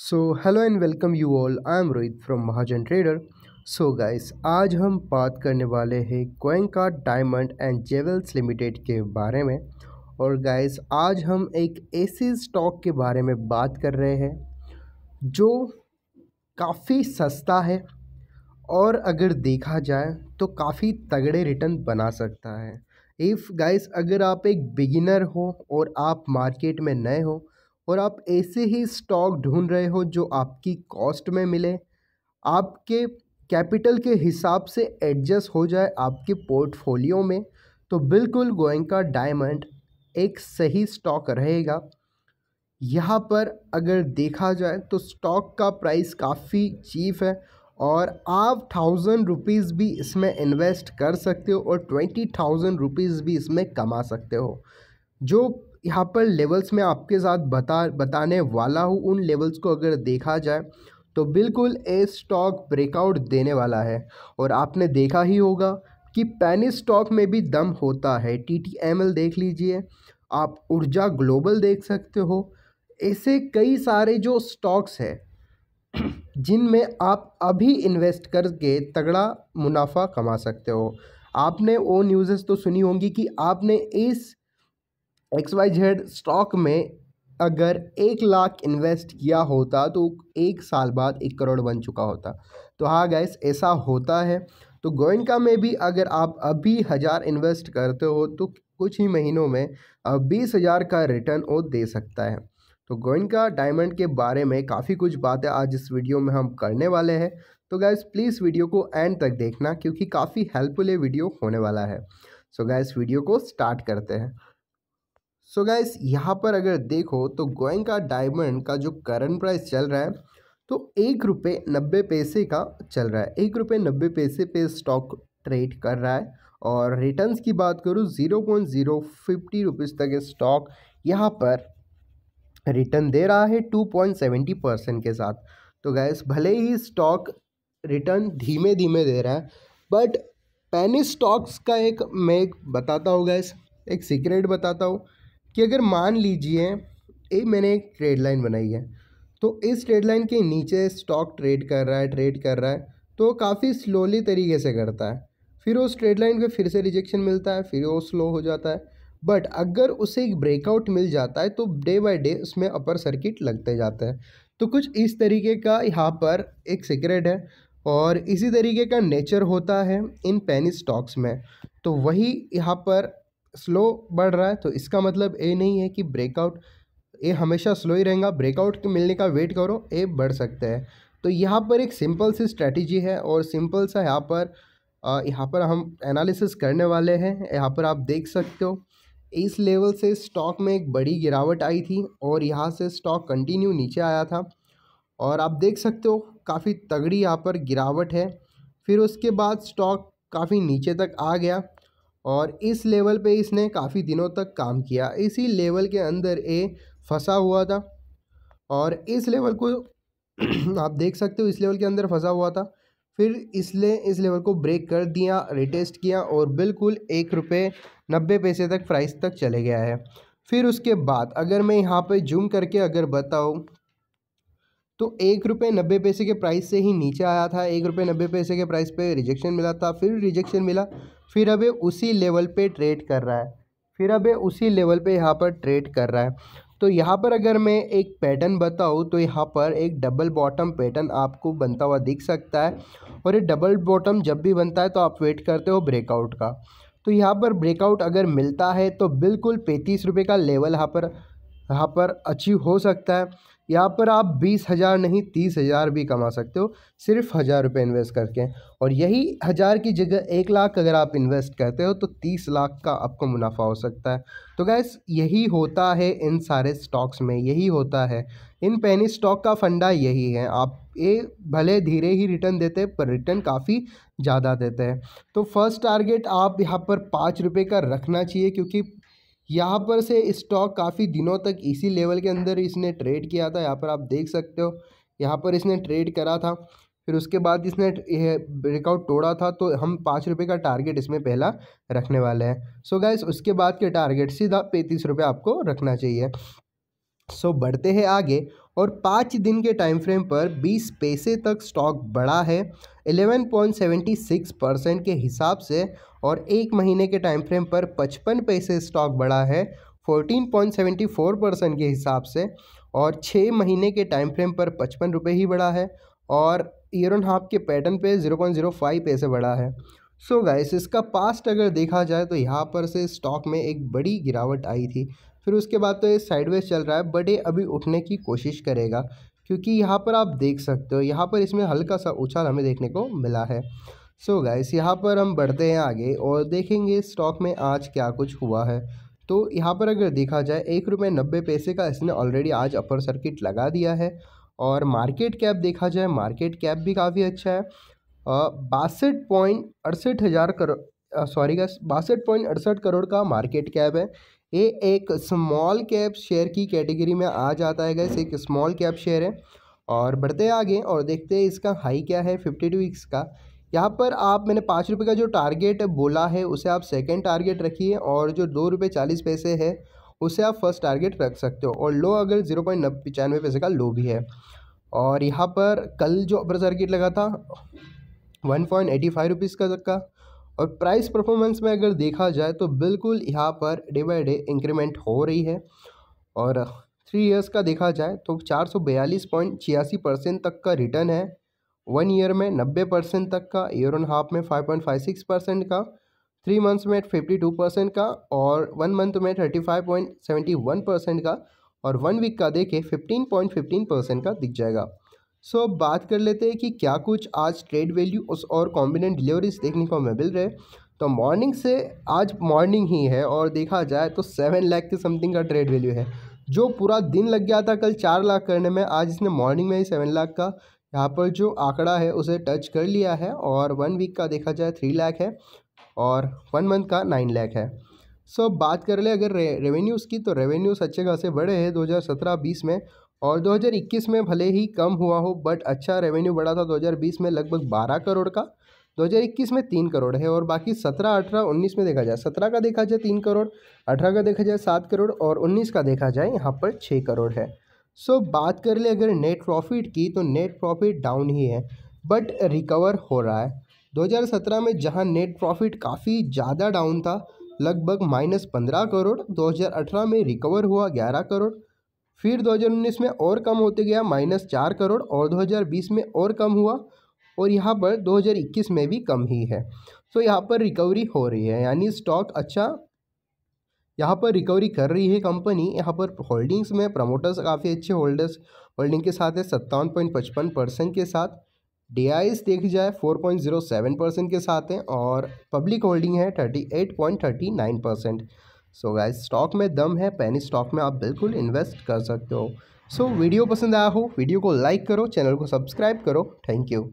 so hello and welcome you all I am Rohit from Mahajan trader so guys आज हम बात करने वाले हैं Goenka diamond and jewels limited के बारे में और गाइस आज हम एक ऐसे स्टॉक के बारे में बात कर रहे हैं जो काफ़ी सस्ता है और अगर देखा जाए तो काफ़ी तगड़े रिटर्न बना सकता है इफ़ गाइस अगर आप एक बिगिनर हो और आप मार्केट में नए हो और आप ऐसे ही स्टॉक ढूंढ रहे हो जो आपकी कॉस्ट में मिले आपके कैपिटल के हिसाब से एडजस्ट हो जाए आपके पोर्टफोलियो में तो बिल्कुल गोयंका डायमंड एक सही स्टॉक रहेगा यहाँ पर अगर देखा जाए तो स्टॉक का प्राइस काफ़ी चीप है और आप थाउजेंड रुपीज़ भी इसमें इन्वेस्ट कर सकते हो और ट्वेंटी थाउजेंड रुपीज़ भी इसमें कमा सकते हो जो यहाँ पर लेवल्स में आपके साथ बता बताने वाला हूँ उन लेवल्स को अगर देखा जाए तो बिल्कुल ए स्टॉक ब्रेकआउट देने वाला है और आपने देखा ही होगा कि पैनिस स्टॉक में भी दम होता है टी टी एम एल देख लीजिए आप ऊर्जा ग्लोबल देख सकते हो ऐसे कई सारे जो स्टॉक्स हैं जिनमें आप अभी इन्वेस्ट करके तगड़ा मुनाफा कमा सकते हो आपने वो न्यूज़ेस तो सुनी होंगी कि आपने इस एक्स वाई जेड स्टॉक में अगर एक लाख इन्वेस्ट किया होता तो एक साल बाद एक करोड़ बन चुका होता तो हाँ गैस ऐसा होता है तो गोयनका में भी अगर आप अभी हज़ार इन्वेस्ट करते हो तो कुछ ही महीनों में बीस हज़ार का रिटर्न वो दे सकता है तो गोइनका डायमंड के बारे में काफ़ी कुछ बातें आज इस वीडियो में हम करने वाले हैं तो गैस प्लीज़ वीडियो को एंड तक देखना क्योंकि काफ़ी हेल्पफुल वीडियो होने वाला है सो so गैस वीडियो को स्टार्ट करते हैं सो गैस यहाँ पर अगर देखो तो गोयंका डायमंड का जो करंट प्राइस चल रहा है तो एक रुपये नब्बे पैसे का चल रहा है एक रुपये नब्बे पैसे पे स्टॉक ट्रेड कर रहा है और रिटर्न्स की बात करूँ zero point zero fifty rupees तक स्टॉक यहाँ पर रिटर्न दे रहा है टू पॉइंट सेवेंटी परसेंट के साथ तो गैस भले ही स्टॉक रिटर्न धीमे धीमे दे रहा है बट पैनी स्टॉक्स का एक मैं एक बताता हूँ गैस एक सीक्रेट बताता हूँ कि अगर मान लीजिए ये मैंने एक ट्रेड लाइन बनाई है तो इस ट्रेड लाइन के नीचे स्टॉक ट्रेड कर रहा है ट्रेड कर रहा है तो काफ़ी स्लोली तरीके से करता है फिर उस ट्रेड लाइन पे फिर से रिजेक्शन मिलता है फिर वो स्लो हो जाता है बट अगर उसे एक ब्रेकआउट मिल जाता है तो डे बाय डे उसमें अपर सर्किट लगते जाते हैं तो कुछ इस तरीके का यहाँ पर एक सीक्रेट है और इसी तरीके का नेचर होता है इन पैनी स्टॉक्स में तो वही यहाँ पर स्लो बढ़ रहा है तो इसका मतलब ये नहीं है कि ब्रेकआउट ये हमेशा स्लो ही रहेगा ब्रेकआउट के मिलने का वेट करो ये बढ़ सकता है तो यहाँ पर एक सिंपल सी स्ट्रैटेजी है और सिंपल सा यहाँ पर यहाँ पर हम एनालिसिस करने वाले हैं यहाँ पर आप देख सकते हो इस लेवल से स्टॉक में एक बड़ी गिरावट आई थी और यहाँ से स्टॉक कंटिन्यू नीचे आया था और आप देख सकते हो काफ़ी तगड़ी यहाँ पर गिरावट है फिर उसके बाद स्टॉक काफ़ी नीचे तक आ गया और इस लेवल पे इसने काफ़ी दिनों तक काम किया इसी लेवल के अंदर ये फंसा हुआ था और इस लेवल को आप देख सकते हो इस लेवल के अंदर फंसा हुआ था फिर इसलिए इस लेवल को ब्रेक कर दिया रिटेस्ट किया और बिल्कुल एक रुपये नब्बे पैसे तक प्राइस तक चले गया है फिर उसके बाद अगर मैं यहाँ पे जूम करके अगर बताऊँ तो एक रुपये नब्बे पैसे के प्राइस से ही नीचे आया था एक रुपये नब्बे पैसे के प्राइस पे रिजेक्शन मिला था फिर रिजेक्शन मिला फिर अबे उसी लेवल पे ट्रेड कर रहा है फिर अबे उसी लेवल पे यहाँ पर ट्रेड कर रहा है तो यहाँ पर अगर मैं एक पैटर्न बताऊँ तो यहाँ पर एक डबल बॉटम पैटर्न आपको बनता हुआ दिख सकता है और ये डबल बॉटम जब भी बनता है तो आप वेट करते हो ब्रेकआउट का तो यहाँ पर ब्रेकआउट अगर मिलता है तो बिल्कुल पैंतीस रुपये का लेवल यहाँ पर यहाँ पर अचीव हो सकता है यहाँ पर आप बीस हज़ार नहीं तीस हज़ार भी कमा सकते हो सिर्फ हज़ार रुपये इन्वेस्ट करके और यही हज़ार की जगह एक लाख अगर आप इन्वेस्ट करते हो तो तीस लाख का आपको मुनाफा हो सकता है तो गैस यही होता है इन सारे स्टॉक्स में यही होता है इन पैनी स्टॉक का फंडा यही है आप ये भले धीरे ही रिटर्न देते हैं पर रिटर्न काफ़ी ज़्यादा देते हैं तो फर्स्ट टारगेट आप यहाँ पर पाँच रुपये का रखना चाहिए क्योंकि यहाँ पर से स्टॉक काफ़ी दिनों तक इसी लेवल के अंदर इसने ट्रेड किया था यहाँ पर आप देख सकते हो यहाँ पर इसने ट्रेड करा था फिर उसके बाद इसने ब्रेकआउट तोड़ा था तो हम पाँच रुपये का टारगेट इसमें पहला रखने वाले हैं सो गैस उसके बाद के टारगेट सीधा पैंतीस रुपये आपको रखना चाहिए सो बढ़ते हैं आगे और पाँच दिन के टाइम फ्रेम पर 20 पैसे तक स्टॉक बढ़ा है 11.76 परसेंट के हिसाब से और एक महीने के टाइम फ्रेम पर 55 पैसे स्टॉक बढ़ा है 14.74 परसेंट के हिसाब से और छः महीने के टाइम फ्रेम पर पचपन रुपये ही बढ़ा है और ईयर एंड हाफ के पैटर्न पे 0.05 पैसे बढ़ा है सो so गाइस इसका पास्ट अगर देखा जाए तो यहाँ पर से स्टॉक में एक बड़ी गिरावट आई थी फिर उसके बाद तो ये साइडवेज चल रहा है बट ये अभी उठने की कोशिश करेगा क्योंकि यहाँ पर आप देख सकते हो यहाँ पर इसमें हल्का सा उछाल हमें देखने को मिला है सो so गाइस यहाँ पर हम बढ़ते हैं आगे और देखेंगे स्टॉक में आज क्या कुछ हुआ है तो यहाँ पर अगर देखा जाए एक रुपये नब्बे पैसे का इसने ऑलरेडी आज अपर सर्किट लगा दिया है और मार्केट कैप देखा जाए मार्केट कैप भी काफ़ी अच्छा है बासठ पॉइंट अड़सठ हज़ार करोड़ सॉरी का बासठ पॉइंट अड़सठ करोड़ का मार्केट कैप है ये एक स्मॉल कैप शेयर की कैटेगरी में आ जाता है गैस एक स्मॉल कैप शेयर है और बढ़ते आगे और देखते हैं इसका हाई क्या है फिफ्टी टू वीक्स का यहाँ पर आप मैंने पाँच रुपये का जो टारगेट बोला है उसे आप सेकेंड टारगेट रखिए और जो दो रुपये चालीस पैसे है उसे आप फर्स्ट टारगेट रख सकते हो और लो अगर जीरो पॉइंट पचानवे पैसे का लो भी है और यहाँ पर कल जो अपर सर्किट लगा था one point eighty five rupees का तक का और प्राइस परफॉर्मेंस में अगर देखा जाए तो बिल्कुल यहाँ per day by day increment हो रही है और थ्री इयर्स का देखा जाए तो चार सौ बयालीस पॉइंट छियासी परसेंट तक का रिटर्न है वन ईयर में नब्बे परसेंट तक का ईयर एंड हाफ में five point five six percent का थ्री मंथ्स में फिफ्टी टू परसेंट का और वन मंथ में thirty five point seventy one percent का और वन वीक का देखे फिफ्टीन पॉइंट फिफ्टीन परसेंट का दिख जाएगा सो so, बात कर लेते हैं कि क्या कुछ आज ट्रेड वैल्यू उस और कॉम्बिनेंट डिलीवरीज देखने को हमें मिल रहे तो मॉर्निंग से आज मॉर्निंग ही है और देखा जाए तो सेवन लाख के समथिंग का ट्रेड वैल्यू है जो पूरा दिन लग गया था कल चार लाख करने में आज इसने मॉर्निंग में ही सेवन लाख का यहाँ पर जो आंकड़ा है उसे टच कर लिया है और वन वीक का देखा जाए थ्री लाख है और वन मंथ का नाइन लाख है सो so, बात कर ले अगर रे, रेवेन्यूज़ की तो रेवेन्यूज़ अच्छे खासे बढ़े हैं 2017-20 में और 2021 में भले ही कम हुआ हो बट अच्छा रेवेन्यू बढ़ा था 2020 में लगभग 12 करोड़ का 2021 में तीन करोड़ है और बाकी सत्रह अठारह उन्नीस में देखा जाए सत्रह का देखा जाए तीन करोड़ अठारह का देखा जाए सात करोड़ और उन्नीस का देखा जाए यहाँ पर छः करोड़ है सो so, बात कर ले अगर नेट प्रॉफिट की तो नेट प्रॉफिट डाउन ही है बट रिकवर हो रहा है 2017 में जहाँ नेट प्रॉफिट काफ़ी ज़्यादा डाउन था लगभग माइनस पंद्रह करोड़ 2018 में रिकवर हुआ ग्यारह करोड़ फिर 2019 में और कम होते गया माइनस चार करोड़ और 2020 में और कम हुआ और यहाँ पर 2021 में भी कम ही है सो यहाँ पर रिकवरी हो रही है यानी स्टॉक अच्छा यहाँ पर रिकवरी कर रही है कंपनी यहाँ पर होल्डिंग्स में प्रमोटर्स काफ़ी अच्छे होल्डर्स होल्डिंग के साथ है सत्तावन पॉइंट पचपन परसेंट के साथ डी देख जाए four point zero seven percent के साथ हैं और पब्लिक होल्डिंग है thirty eight point thirty nine percent so guys stock में दम है पैनी स्टॉक में आप बिल्कुल इन्वेस्ट कर सकते हो सो so, वीडियो पसंद आया हो वीडियो को लाइक करो चैनल को सब्सक्राइब करो थैंक यू